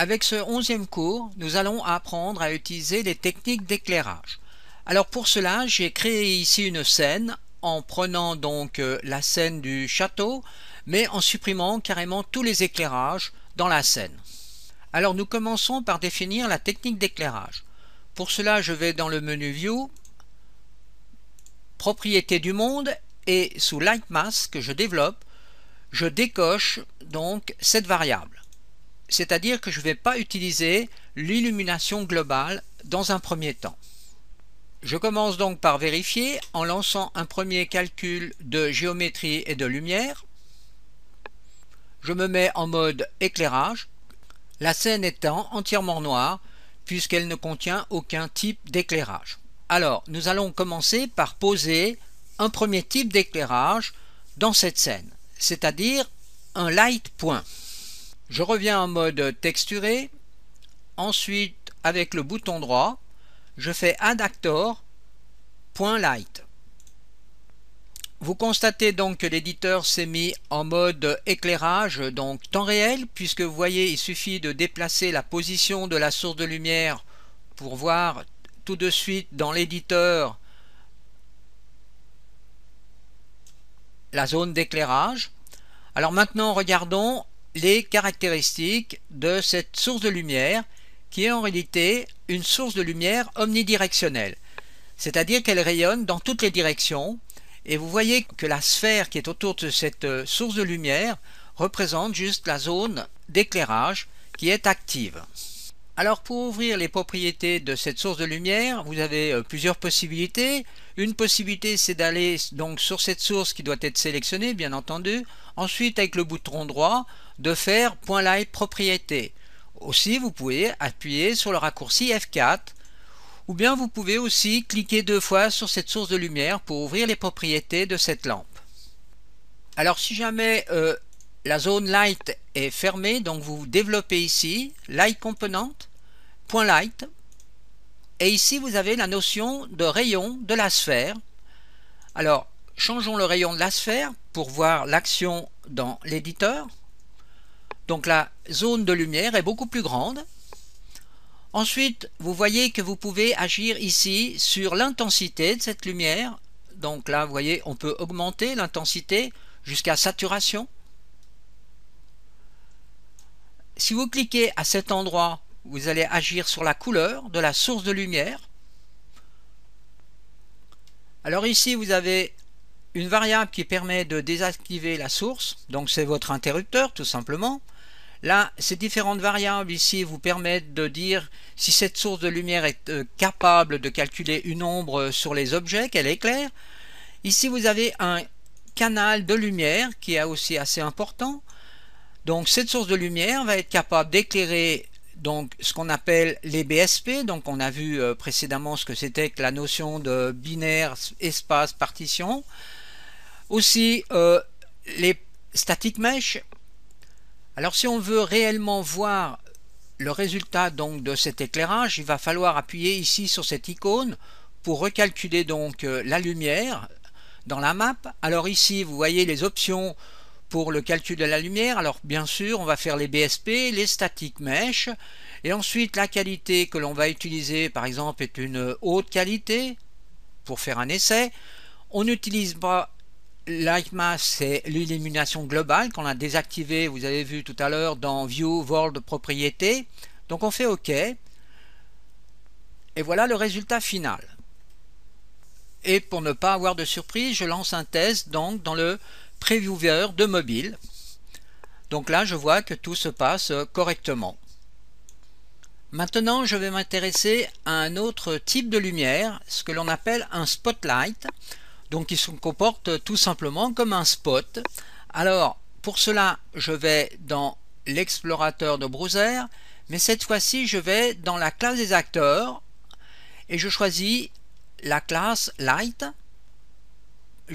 Avec ce onzième cours, nous allons apprendre à utiliser les techniques d'éclairage. Alors pour cela, j'ai créé ici une scène en prenant donc euh, la scène du château, mais en supprimant carrément tous les éclairages dans la scène. Alors nous commençons par définir la technique d'éclairage. Pour cela, je vais dans le menu View, Propriétés du monde, et sous Light Mask que je développe, je décoche donc cette variable c'est-à-dire que je ne vais pas utiliser l'illumination globale dans un premier temps. Je commence donc par vérifier en lançant un premier calcul de géométrie et de lumière. Je me mets en mode éclairage, la scène étant entièrement noire puisqu'elle ne contient aucun type d'éclairage. Alors, nous allons commencer par poser un premier type d'éclairage dans cette scène, c'est-à-dire un light point. Je reviens en mode texturé. Ensuite, avec le bouton droit, je fais Add point light. Vous constatez donc que l'éditeur s'est mis en mode éclairage, donc temps réel, puisque vous voyez, il suffit de déplacer la position de la source de lumière pour voir tout de suite dans l'éditeur la zone d'éclairage. Alors maintenant, regardons les caractéristiques de cette source de lumière qui est en réalité une source de lumière omnidirectionnelle. C'est-à-dire qu'elle rayonne dans toutes les directions et vous voyez que la sphère qui est autour de cette euh, source de lumière représente juste la zone d'éclairage qui est active. Alors pour ouvrir les propriétés de cette source de lumière, vous avez euh, plusieurs possibilités. Une possibilité c'est d'aller donc sur cette source qui doit être sélectionnée bien entendu. Ensuite avec le bouton droit, de faire point light propriété. Aussi, vous pouvez appuyer sur le raccourci F4 ou bien vous pouvez aussi cliquer deux fois sur cette source de lumière pour ouvrir les propriétés de cette lampe. Alors si jamais euh, la zone light est fermée, donc vous développez ici light component, point light, et ici vous avez la notion de rayon de la sphère. Alors changeons le rayon de la sphère pour voir l'action dans l'éditeur. Donc la zone de lumière est beaucoup plus grande. Ensuite, vous voyez que vous pouvez agir ici sur l'intensité de cette lumière. Donc là, vous voyez, on peut augmenter l'intensité jusqu'à saturation. Si vous cliquez à cet endroit, vous allez agir sur la couleur de la source de lumière. Alors ici, vous avez une variable qui permet de désactiver la source, donc c'est votre interrupteur tout simplement. Là, ces différentes variables ici vous permettent de dire si cette source de lumière est euh, capable de calculer une ombre euh, sur les objets, qu'elle éclaire. Ici, vous avez un canal de lumière qui est aussi assez important. Donc, cette source de lumière va être capable d'éclairer donc ce qu'on appelle les BSP. Donc, on a vu euh, précédemment ce que c'était que la notion de binaire, espace, partition. Aussi, les statiques mesh alors si on veut réellement voir le résultat donc de cet éclairage, il va falloir appuyer ici sur cette icône pour recalculer donc euh, la lumière dans la map. Alors ici, vous voyez les options pour le calcul de la lumière. Alors bien sûr, on va faire les BSP, les statiques mesh, et ensuite la qualité que l'on va utiliser, par exemple, est une haute qualité pour faire un essai. On n'utilise pas lightmass c'est l'illumination globale qu'on a désactivée, vous avez vu tout à l'heure, dans View, World, Propriété. Donc on fait OK. Et voilà le résultat final. Et pour ne pas avoir de surprise, je lance un test donc dans le Previewer de mobile. Donc là, je vois que tout se passe correctement. Maintenant, je vais m'intéresser à un autre type de lumière, ce que l'on appelle un spotlight. Donc il se comporte tout simplement comme un spot. Alors pour cela, je vais dans l'explorateur de browser, mais cette fois-ci, je vais dans la classe des acteurs et je choisis la classe light.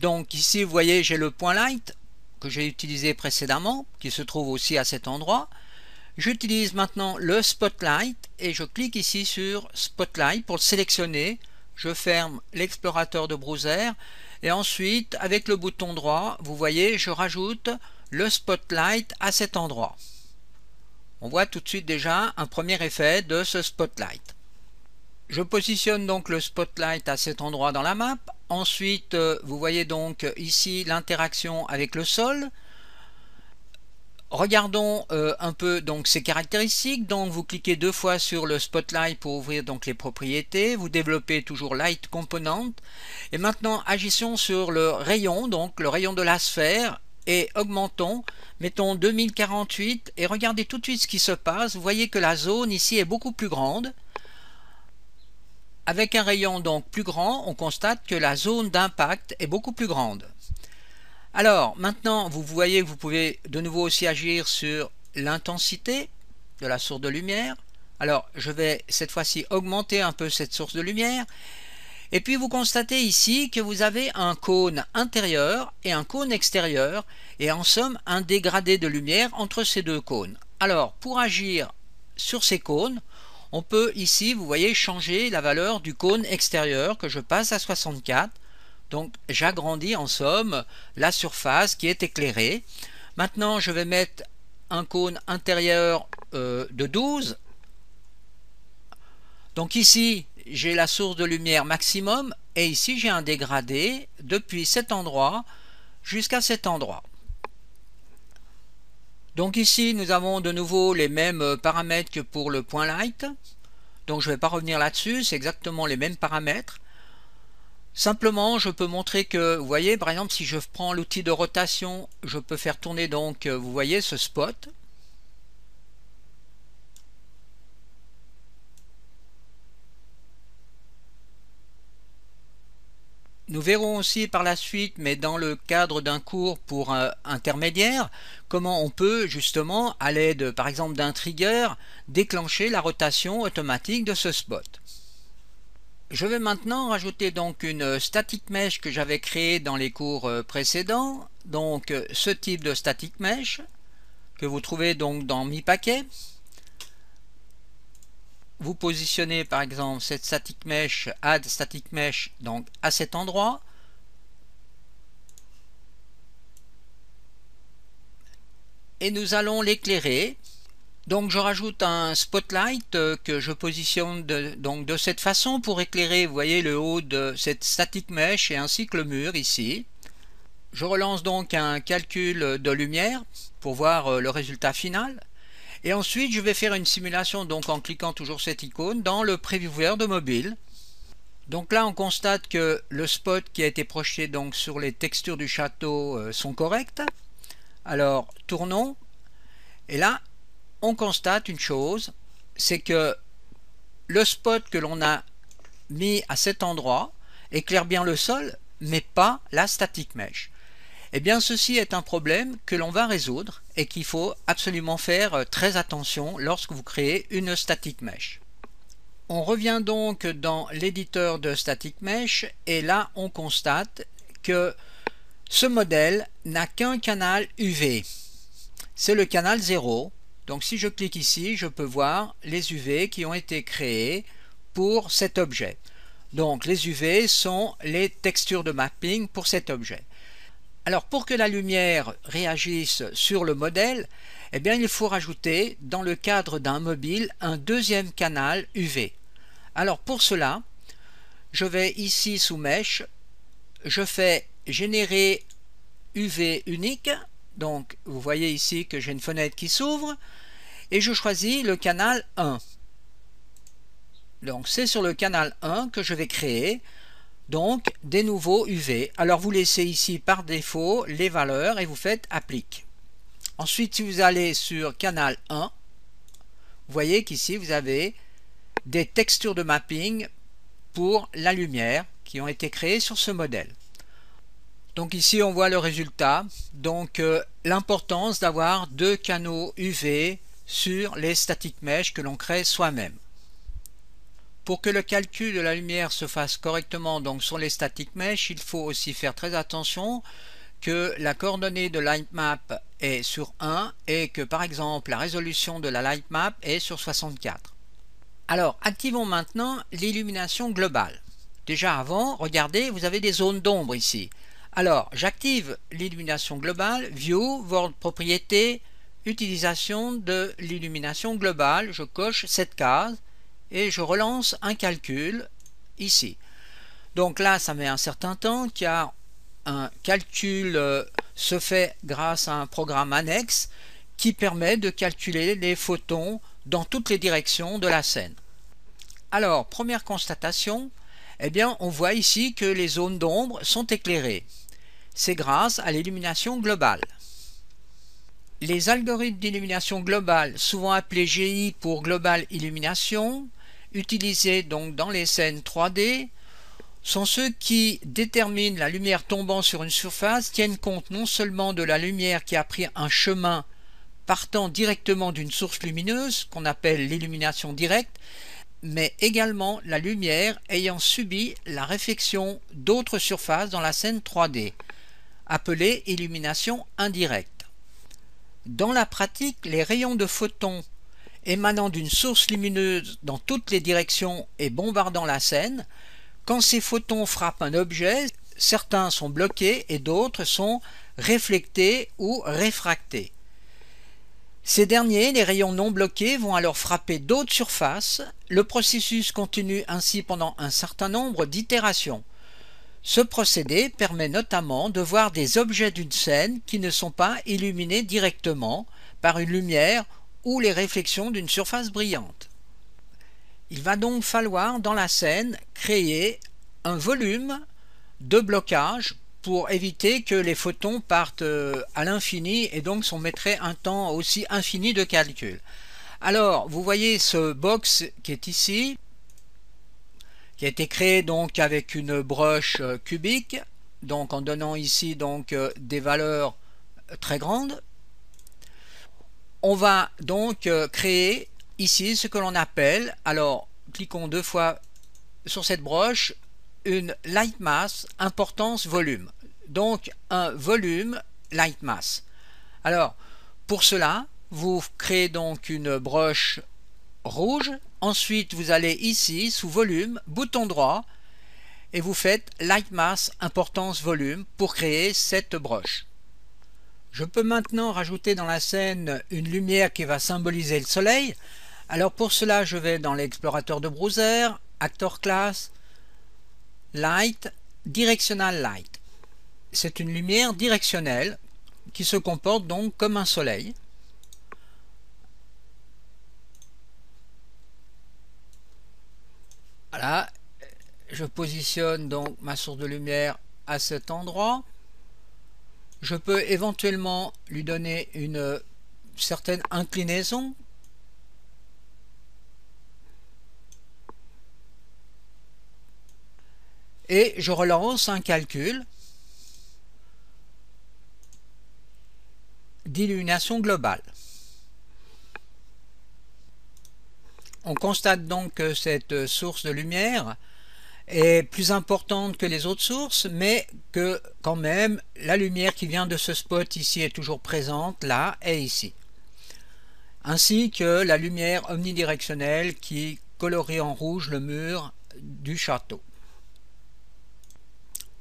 Donc ici, vous voyez, j'ai le point light que j'ai utilisé précédemment, qui se trouve aussi à cet endroit. J'utilise maintenant le spotlight et je clique ici sur spotlight pour le sélectionner je ferme l'explorateur de browser et ensuite avec le bouton droit vous voyez je rajoute le spotlight à cet endroit on voit tout de suite déjà un premier effet de ce spotlight je positionne donc le spotlight à cet endroit dans la map ensuite euh, vous voyez donc ici l'interaction avec le sol Regardons euh, un peu donc ces caractéristiques. Donc vous cliquez deux fois sur le spotlight pour ouvrir donc les propriétés. Vous développez toujours light component. Et maintenant agissons sur le rayon, donc le rayon de la sphère et augmentons, mettons 2048 et regardez tout de suite ce qui se passe. Vous voyez que la zone ici est beaucoup plus grande. Avec un rayon donc plus grand, on constate que la zone d'impact est beaucoup plus grande. Alors, maintenant, vous voyez que vous pouvez de nouveau aussi agir sur l'intensité de la source de lumière. Alors, je vais cette fois-ci augmenter un peu cette source de lumière. Et puis, vous constatez ici que vous avez un cône intérieur et un cône extérieur, et en somme, un dégradé de lumière entre ces deux cônes. Alors, pour agir sur ces cônes, on peut ici, vous voyez, changer la valeur du cône extérieur que je passe à 64 donc j'agrandis en somme la surface qui est éclairée. Maintenant je vais mettre un cône intérieur euh, de 12. Donc ici j'ai la source de lumière maximum et ici j'ai un dégradé depuis cet endroit jusqu'à cet endroit. Donc ici nous avons de nouveau les mêmes euh, paramètres que pour le point light. Donc je ne vais pas revenir là-dessus, c'est exactement les mêmes paramètres. Simplement, je peux montrer que, vous voyez, par exemple, si je prends l'outil de rotation, je peux faire tourner donc, euh, vous voyez, ce spot. Nous verrons aussi par la suite, mais dans le cadre d'un cours pour un euh, intermédiaire, comment on peut justement, à l'aide par exemple d'un trigger, déclencher la rotation automatique de ce spot. Je vais maintenant rajouter donc une static mesh que j'avais créée dans les cours euh, précédents. Donc euh, ce type de static mesh que vous trouvez donc dans mi paquet. Vous positionnez par exemple cette static mesh add static mesh donc à cet endroit. Et nous allons l'éclairer donc je rajoute un spotlight euh, que je positionne de, donc de cette façon pour éclairer, vous voyez, le haut de cette statique mèche et ainsi que le mur ici. Je relance donc un calcul de lumière pour voir euh, le résultat final. Et ensuite, je vais faire une simulation donc en cliquant toujours cette icône dans le préviewer de mobile. Donc là, on constate que le spot qui a été projeté donc sur les textures du château euh, sont corrects. Alors, tournons. Et là, on constate une chose, c'est que le spot que l'on a mis à cet endroit éclaire bien le sol, mais pas la static mesh. Eh bien, ceci est un problème que l'on va résoudre et qu'il faut absolument faire euh, très attention lorsque vous créez une static mesh. On revient donc dans l'éditeur de static mesh et là, on constate que ce modèle n'a qu'un canal UV. C'est le canal 0 donc si je clique ici, je peux voir les UV qui ont été créés pour cet objet. Donc les UV sont les textures de mapping pour cet objet. Alors pour que la lumière réagisse sur le modèle, eh bien il faut rajouter dans le cadre d'un mobile un deuxième canal UV. Alors pour cela, je vais ici sous mèche, je fais générer UV unique donc, vous voyez ici que j'ai une fenêtre qui s'ouvre et je choisis le canal 1. Donc, c'est sur le canal 1 que je vais créer donc des nouveaux UV. Alors, vous laissez ici par défaut les valeurs et vous faites applique. Ensuite, si vous allez sur canal 1, vous voyez qu'ici, vous avez des textures de mapping pour la lumière qui ont été créées sur ce modèle. Donc ici on voit le résultat. Donc euh, l'importance d'avoir deux canaux UV sur les static mèches que l'on crée soi-même. Pour que le calcul de la lumière se fasse correctement donc sur les static mèches, il faut aussi faire très attention que la coordonnée de lightmap est sur 1 et que par exemple la résolution de la lightmap est sur 64. Alors activons maintenant l'illumination globale. Déjà avant, regardez, vous avez des zones d'ombre ici. Alors, j'active l'illumination globale, View, World Propriété, Utilisation de l'illumination globale. Je coche cette case et je relance un calcul ici. Donc là, ça met un certain temps car un calcul euh, se fait grâce à un programme annexe qui permet de calculer les photons dans toutes les directions de la scène. Alors, première constatation, eh bien, on voit ici que les zones d'ombre sont éclairées c'est grâce à l'illumination globale. Les algorithmes d'illumination globale, souvent appelés GI pour Global Illumination, utilisés donc dans les scènes 3D, sont ceux qui déterminent la lumière tombant sur une surface, tiennent compte non seulement de la lumière qui a pris un chemin partant directement d'une source lumineuse, qu'on appelle l'illumination directe, mais également la lumière ayant subi la réflexion d'autres surfaces dans la scène 3D appelée illumination indirecte. Dans la pratique, les rayons de photons émanant d'une source lumineuse dans toutes les directions et bombardant la scène, quand ces photons frappent un objet, certains sont bloqués et d'autres sont réflectés ou réfractés. Ces derniers, les rayons non bloqués, vont alors frapper d'autres surfaces. Le processus continue ainsi pendant un certain nombre d'itérations. Ce procédé permet notamment de voir des objets d'une scène qui ne sont pas illuminés directement par une lumière ou les réflexions d'une surface brillante. Il va donc falloir dans la scène créer un volume de blocage pour éviter que les photons partent euh, à l'infini et donc sont mettrait un temps aussi infini de calcul. Alors, vous voyez ce box qui est ici, qui a été créé donc avec une broche euh, cubique, donc en donnant ici donc euh, des valeurs euh, très grandes. On va donc créer ici ce que l'on appelle, alors cliquons deux fois sur cette broche, une light mass importance volume. Donc un volume light mass. Alors pour cela, vous créez donc une broche rouge Ensuite, vous allez ici, sous volume, bouton droit, et vous faites Light Mass Importance Volume pour créer cette broche. Je peux maintenant rajouter dans la scène une lumière qui va symboliser le soleil. Alors pour cela, je vais dans l'explorateur de browser, Actor Class, Light, Directional Light. C'est une lumière directionnelle qui se comporte donc comme un soleil. Voilà, je positionne donc ma source de lumière à cet endroit. Je peux éventuellement lui donner une certaine inclinaison. Et je relance un calcul d'illumination globale. On constate donc que cette euh, source de lumière est plus importante que les autres sources, mais que quand même la lumière qui vient de ce spot ici est toujours présente là et ici. Ainsi que la lumière omnidirectionnelle qui colorie en rouge le mur du château.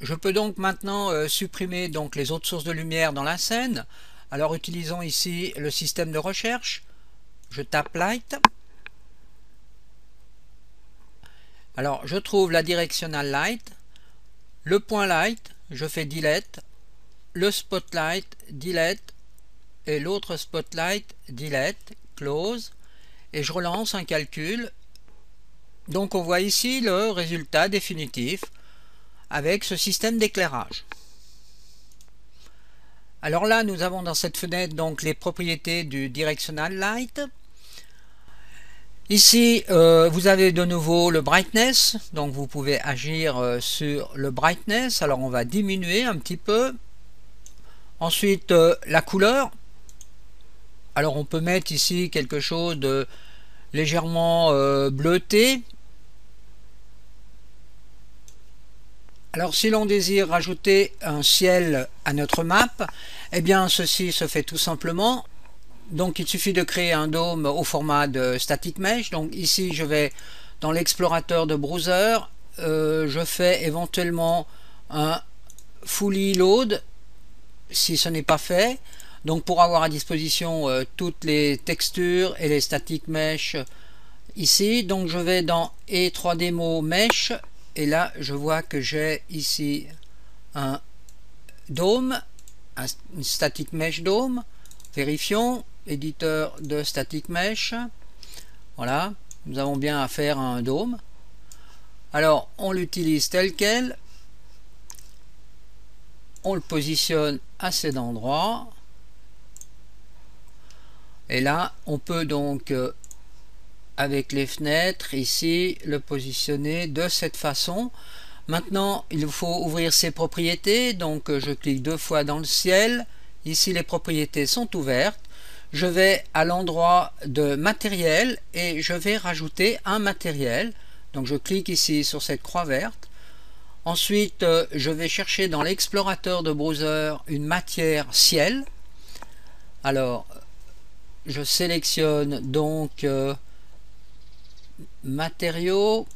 Je peux donc maintenant euh, supprimer donc les autres sources de lumière dans la scène. Alors utilisons ici le système de recherche. Je tape Light. Alors, je trouve la directional light, le point light, je fais delete, le spotlight, delete, et l'autre spotlight, delete, close, et je relance un calcul. Donc on voit ici le résultat définitif avec ce système d'éclairage. Alors là, nous avons dans cette fenêtre donc les propriétés du directional light. Ici, euh, vous avez de nouveau le brightness, donc vous pouvez agir euh, sur le brightness. Alors on va diminuer un petit peu. Ensuite, euh, la couleur. Alors on peut mettre ici quelque chose de légèrement bleuté. Alors si l'on désire rajouter un ciel à notre map, eh bien ceci se fait tout simplement donc il suffit de créer un dôme au format de static mesh. Donc ici je vais dans l'explorateur de browser, euh, je fais éventuellement un fully load si ce n'est pas fait. Donc pour avoir à disposition euh, toutes les textures et les static mesh euh, ici, donc je vais dans E3Demo mesh et là je vois que j'ai ici un dôme, un, static mesh dôme. Vérifions, éditeur de static mesh. Voilà, nous avons bien affaire à un dôme. Alors, on l'utilise tel quel. On le positionne à cet endroit. Et là, on peut donc, euh, avec les fenêtres ici, le positionner de cette façon. Maintenant, il faut ouvrir ses propriétés. Donc, euh, je clique deux fois dans le ciel. Ici, les propriétés sont ouvertes je vais à l'endroit de matériel et je vais rajouter un matériel. Donc je clique ici sur cette croix verte. Ensuite, euh, je vais chercher dans l'explorateur de browser une matière ciel. Alors, je sélectionne donc euh, matériaux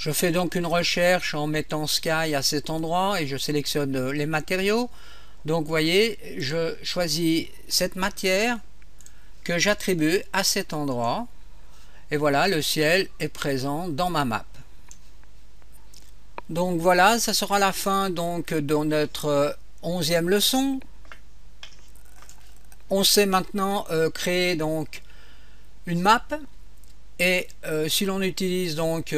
Je fais donc une recherche en mettant Sky à cet endroit et je sélectionne euh, les matériaux. Donc vous voyez, je choisis cette matière que j'attribue à cet endroit. Et voilà, le ciel est présent dans ma map. Donc voilà, ça sera la fin donc de notre euh, onzième leçon. On sait maintenant euh, créer donc une map. Et si l'on utilise donc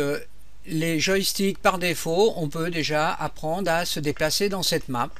les joysticks par défaut, on peut déjà apprendre à se déplacer dans cette map.